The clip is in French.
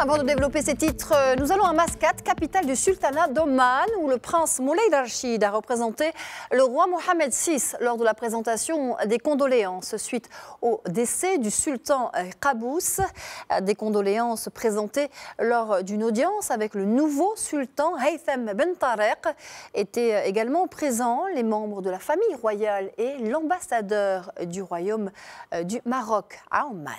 Avant de développer ces titres, euh, nous allons à Mascate, capitale du sultanat d'Oman, où le prince Moulay Rachid a représenté le roi Mohamed VI lors de la présentation des condoléances suite au décès du sultan euh, Qaboos. Euh, des condoléances présentées lors d'une audience avec le nouveau sultan Haytham Ben Tarek. Étaient également présents les membres de la famille royale et l'ambassadeur du royaume du Maroc à Oman.